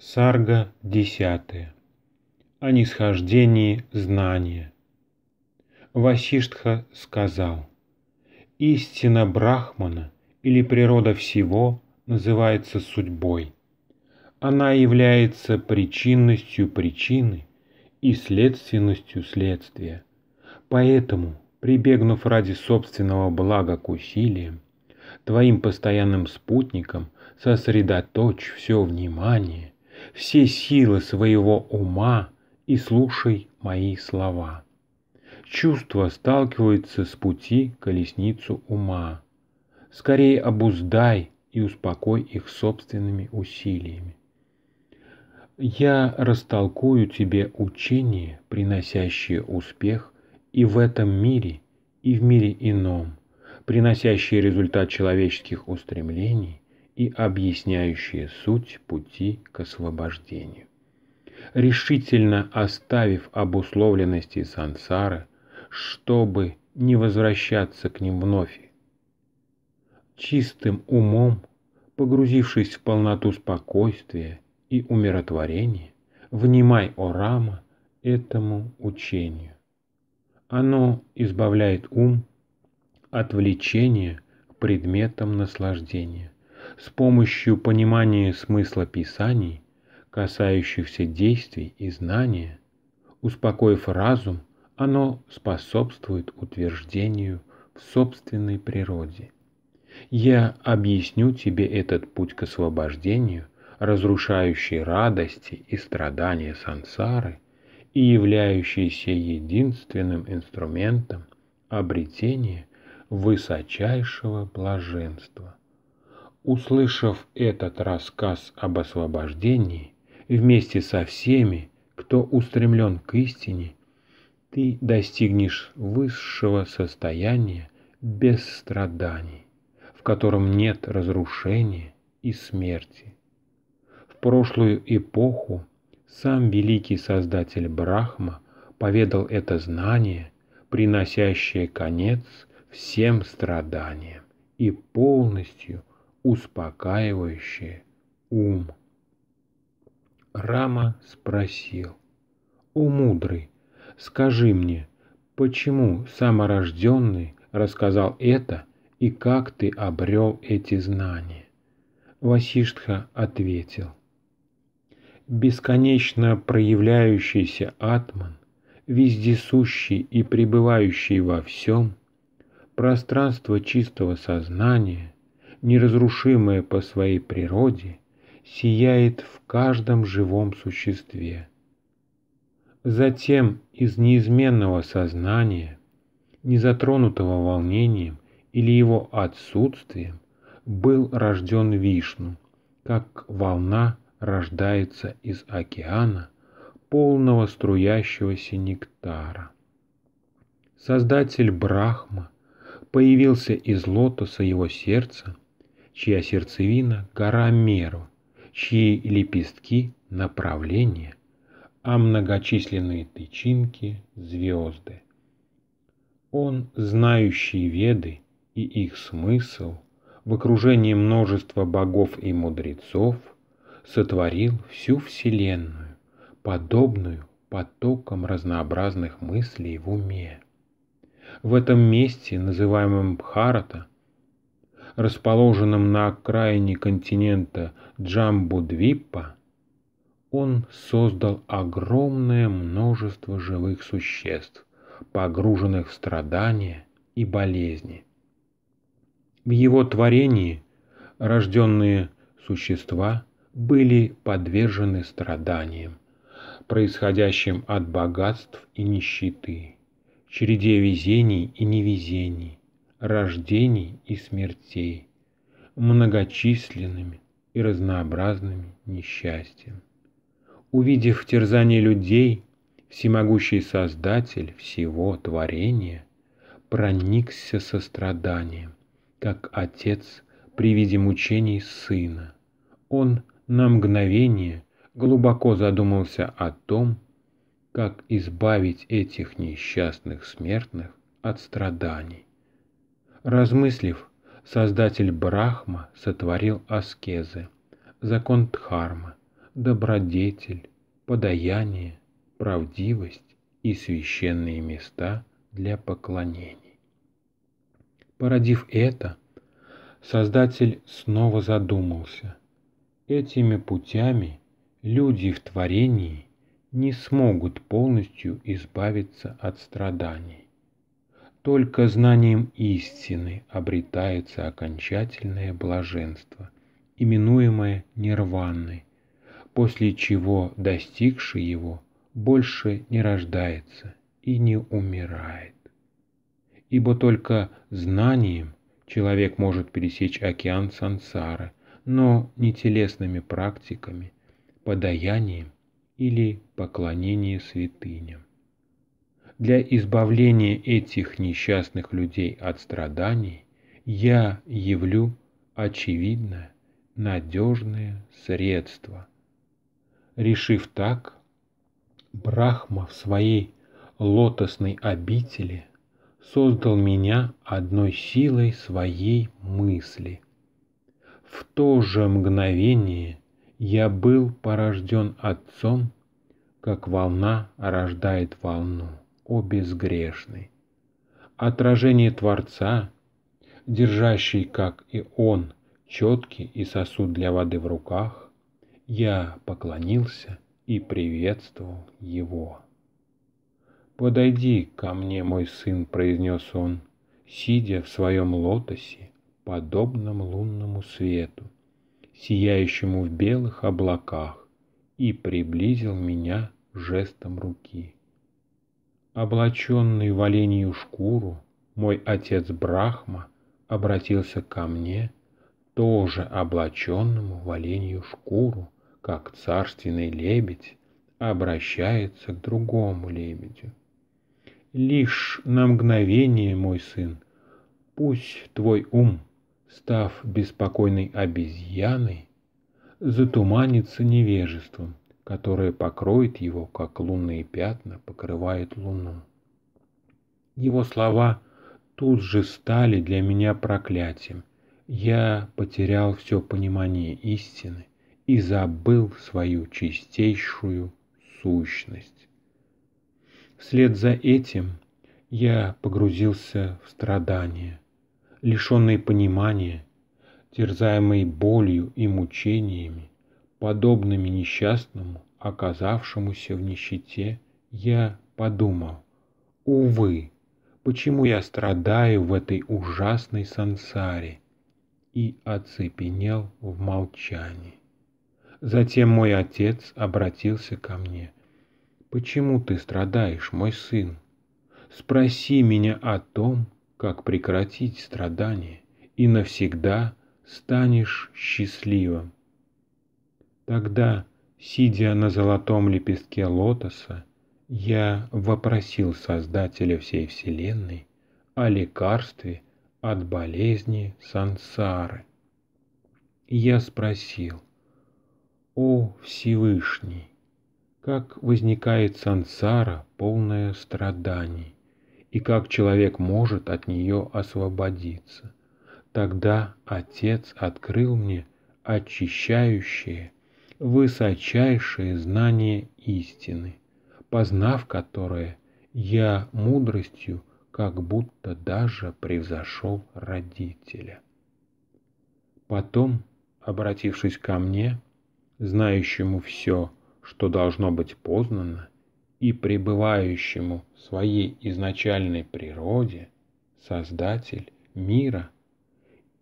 Сарга 10. О нисхождении знания. Васиштха сказал, «Истина Брахмана или природа всего называется судьбой. Она является причинностью причины и следственностью следствия. Поэтому, прибегнув ради собственного блага к усилиям, твоим постоянным спутником сосредоточь все внимание – все силы своего ума и слушай мои слова. Чувства сталкиваются с пути колесницу ума. Скорее обуздай и успокой их собственными усилиями. Я растолкую тебе учение, приносящее успех и в этом мире, и в мире ином, приносящее результат человеческих устремлений и объясняющие суть пути к освобождению. Решительно оставив обусловленности сансары, чтобы не возвращаться к ним вновь, чистым умом, погрузившись в полноту спокойствия и умиротворения, внимай, о Рама, этому учению. Оно избавляет ум от влечения к предметам наслаждения, с помощью понимания смысла писаний, касающихся действий и знания, успокоив разум, оно способствует утверждению в собственной природе. Я объясню тебе этот путь к освобождению, разрушающий радости и страдания сансары и являющийся единственным инструментом обретения высочайшего блаженства. Услышав этот рассказ об освобождении, вместе со всеми, кто устремлен к истине, ты достигнешь высшего состояния без страданий, в котором нет разрушения и смерти. В прошлую эпоху сам великий создатель Брахма поведал это знание, приносящее конец всем страданиям и полностью успокаивающее ум. Рама спросил, «О мудрый, скажи мне, почему саморожденный рассказал это и как ты обрел эти знания?» Васиштха ответил, «Бесконечно проявляющийся атман, вездесущий и пребывающий во всем, пространство чистого сознания – неразрушимое по своей природе, сияет в каждом живом существе. Затем из неизменного сознания, не затронутого волнением или его отсутствием, был рожден Вишну, как волна рождается из океана, полного струящегося нектара. Создатель Брахма появился из лотоса его сердца – чья сердцевина – гора меру, чьи лепестки – направление, а многочисленные тычинки – звезды. Он, знающий веды и их смысл, в окружении множества богов и мудрецов, сотворил всю Вселенную, подобную потоком разнообразных мыслей в уме. В этом месте, называемом Бхарата, расположенном на окраине континента Джамбудвипа, он создал огромное множество живых существ, погруженных в страдания и болезни. В его творении рожденные существа были подвержены страданиям, происходящим от богатств и нищеты, череде везений и невезений, рождений и смертей, многочисленными и разнообразными несчастьем. Увидев терзание людей, всемогущий Создатель всего творения проникся состраданием, как отец при виде мучений сына. Он на мгновение глубоко задумался о том, как избавить этих несчастных смертных от страданий. Размыслив, создатель Брахма сотворил аскезы, закон Дхармы, добродетель, подаяние, правдивость и священные места для поклонений. Породив это, Создатель снова задумался. Этими путями люди в творении не смогут полностью избавиться от страданий. Только знанием истины обретается окончательное блаженство, именуемое нирваной, после чего достигший его больше не рождается и не умирает. Ибо только знанием человек может пересечь океан сансары, но не телесными практиками, подаянием или поклонением святыням для избавления этих несчастных людей от страданий, я явлю, очевидно, надежное средство. Решив так, Брахма в своей лотосной обители создал меня одной силой своей мысли. В то же мгновение я был порожден Отцом, как волна рождает волну о безгрешный. Отражение Творца, держащий, как и Он, четкий и сосуд для воды в руках, я поклонился и приветствовал его. «Подойди ко мне, мой сын», — произнес он, сидя в своем лотосе, подобном лунному свету, сияющему в белых облаках, и приблизил меня жестом руки облаченный в оленью шкуру, мой отец Брахма обратился ко мне, тоже облаченному в оленью шкуру, как царственный лебедь обращается к другому лебедю. Лишь на мгновение, мой сын, пусть твой ум, став беспокойной обезьяной, затуманится невежеством – которое покроет его, как лунные пятна покрывают луну. Его слова тут же стали для меня проклятием. Я потерял все понимание истины и забыл свою чистейшую сущность. Вслед за этим я погрузился в страдания, лишенный понимания, терзаемые болью и мучениями, подобными несчастному, оказавшемуся в нищете, я подумал, увы, почему я страдаю в этой ужасной сансаре, и оцепенел в молчании. Затем мой отец обратился ко мне. «Почему ты страдаешь, мой сын? Спроси меня о том, как прекратить страдания и навсегда станешь счастливым». Тогда, сидя на золотом лепестке лотоса, я вопросил Создателя всей Вселенной о лекарстве от болезни сансары. Я спросил, «О Всевышний, как возникает сансара, полная страданий, и как человек может от нее освободиться?» Тогда Отец открыл мне очищающее – высочайшее знание истины, познав которое, я мудростью как будто даже превзошел родителя. Потом, обратившись ко мне, знающему все, что должно быть познано, и пребывающему в своей изначальной природе, Создатель мира,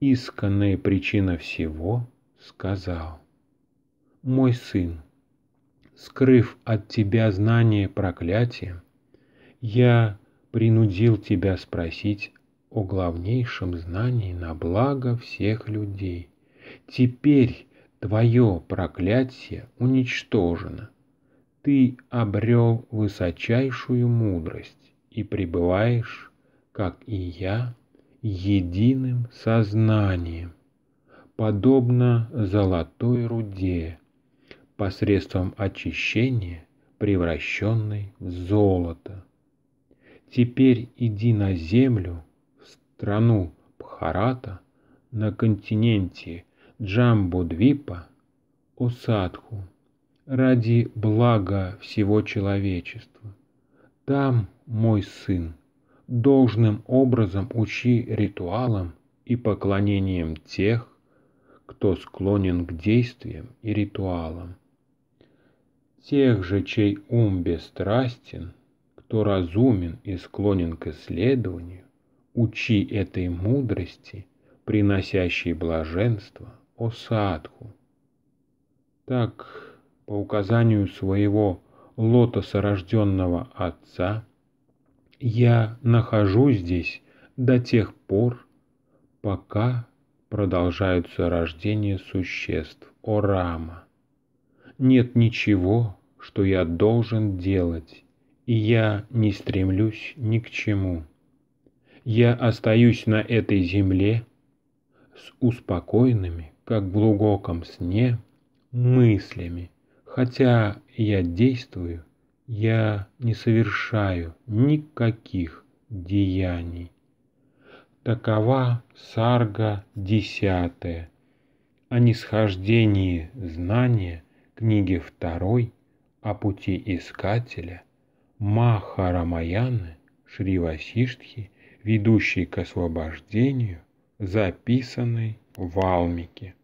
исканная причина всего, сказал – мой сын, скрыв от тебя знание проклятия, я принудил тебя спросить о главнейшем знании на благо всех людей. Теперь твое проклятие уничтожено. Ты обрел высочайшую мудрость и пребываешь, как и я, единым сознанием, подобно золотой руде, посредством очищения, превращенной в золото. Теперь иди на землю, в страну Пхарата, на континенте Джамбудвипа, Усадху, ради блага всего человечества. Там, мой сын, должным образом учи ритуалам и поклонением тех, кто склонен к действиям и ритуалам – тех же, чей ум бесстрастен, кто разумен и склонен к исследованию, учи этой мудрости, приносящей блаженство, о садху. Так, по указанию своего лотоса рожденного отца, я нахожусь здесь до тех пор, пока продолжаются рождения существ, о Рама нет ничего, что я должен делать, и я не стремлюсь ни к чему. Я остаюсь на этой земле с успокоенными, как в глубоком сне, мыслями, хотя я действую, я не совершаю никаких деяний. Такова сарга десятая о нисхождении знания книги второй о пути искателя Махарамаяны Шри Васиштхи, ведущей к освобождению, записанной в Алмике.